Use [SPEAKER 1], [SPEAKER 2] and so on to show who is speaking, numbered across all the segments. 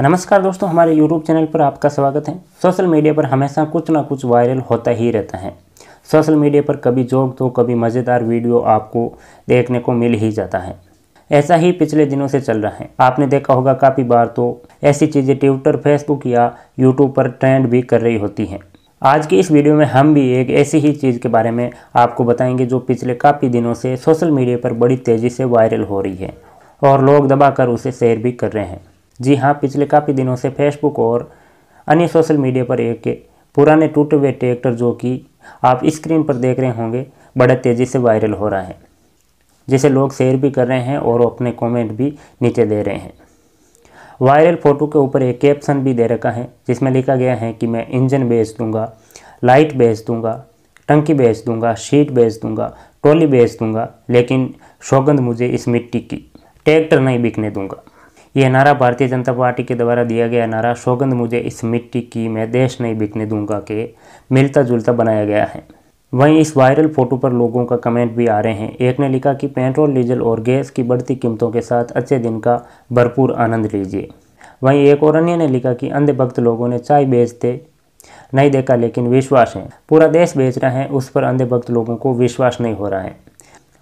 [SPEAKER 1] नमस्कार दोस्तों हमारे यूट्यूब चैनल पर आपका स्वागत है सोशल मीडिया पर हमेशा कुछ ना कुछ वायरल होता ही रहता है सोशल मीडिया पर कभी जोक तो कभी मज़ेदार वीडियो आपको देखने को मिल ही जाता है ऐसा ही पिछले दिनों से चल रहा है आपने देखा होगा काफ़ी बार तो ऐसी चीज़ें ट्विटर फेसबुक या यूट्यूब पर ट्रेंड भी कर रही होती हैं आज की इस वीडियो में हम भी एक ऐसी ही चीज़ के बारे में आपको बताएंगे जो पिछले काफ़ी दिनों से सोशल मीडिया पर बड़ी तेज़ी से वायरल हो रही है और लोग दबाकर उसे शेयर भी कर रहे हैं जी हाँ पिछले काफ़ी दिनों से फेसबुक और अन्य सोशल मीडिया पर एक पुराने टूटे हुए ट्रैक्टर जो कि आप स्क्रीन पर देख रहे होंगे बड़े तेज़ी से वायरल हो रहा है जिसे लोग शेयर भी कर रहे हैं और अपने कमेंट भी नीचे दे रहे हैं वायरल फ़ोटो के ऊपर एक कैप्शन भी दे रखा है जिसमें लिखा गया है कि मैं इंजन बेच दूँगा लाइट बेच दूँगा टंकी बेच दूँगा शीट बेच दूँगा ट्रॉली बेच दूंगा लेकिन सौगंध मुझे इस मिट्टी की ट्रैक्टर नहीं बिकने दूँगा ये नारा भारतीय जनता पार्टी के द्वारा दिया गया नारा सौगंध मुझे इस मिट्टी की मैं देश नहीं बिकने दूंगा के मिलता जुलता बनाया गया है वहीं इस वायरल फोटो पर लोगों का कमेंट भी आ रहे हैं एक ने लिखा कि पेट्रोल डीजल और गैस की बढ़ती कीमतों के साथ अच्छे दिन का भरपूर आनंद लीजिए वहीं एक और अन्य ने लिखा कि अंधभक्त लोगों ने चाय बेचते नहीं देखा लेकिन विश्वास है पूरा देश बेच रहा है उस पर अंधभक्त लोगों को विश्वास नहीं हो रहा है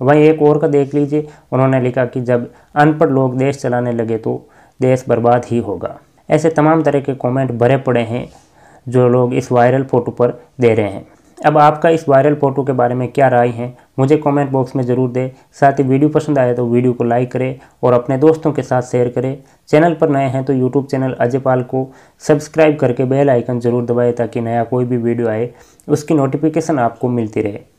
[SPEAKER 1] वहीं एक और का देख लीजिए उन्होंने लिखा कि जब अनपढ़ लोग देश चलाने लगे तो देश बर्बाद ही होगा ऐसे तमाम तरह के कमेंट भरे पड़े हैं जो लोग इस वायरल फ़ोटो पर दे रहे हैं अब आपका इस वायरल फ़ोटो के बारे में क्या राय है मुझे कमेंट बॉक्स में ज़रूर दें साथ ही वीडियो पसंद आए तो वीडियो को लाइक करें और अपने दोस्तों के साथ शेयर करें चैनल पर नए हैं तो यूट्यूब चैनल अजय पाल को सब्सक्राइब करके बेल आइकन ज़रूर दबाएँ ताकि नया कोई भी वीडियो आए उसकी नोटिफिकेशन आपको मिलती रहे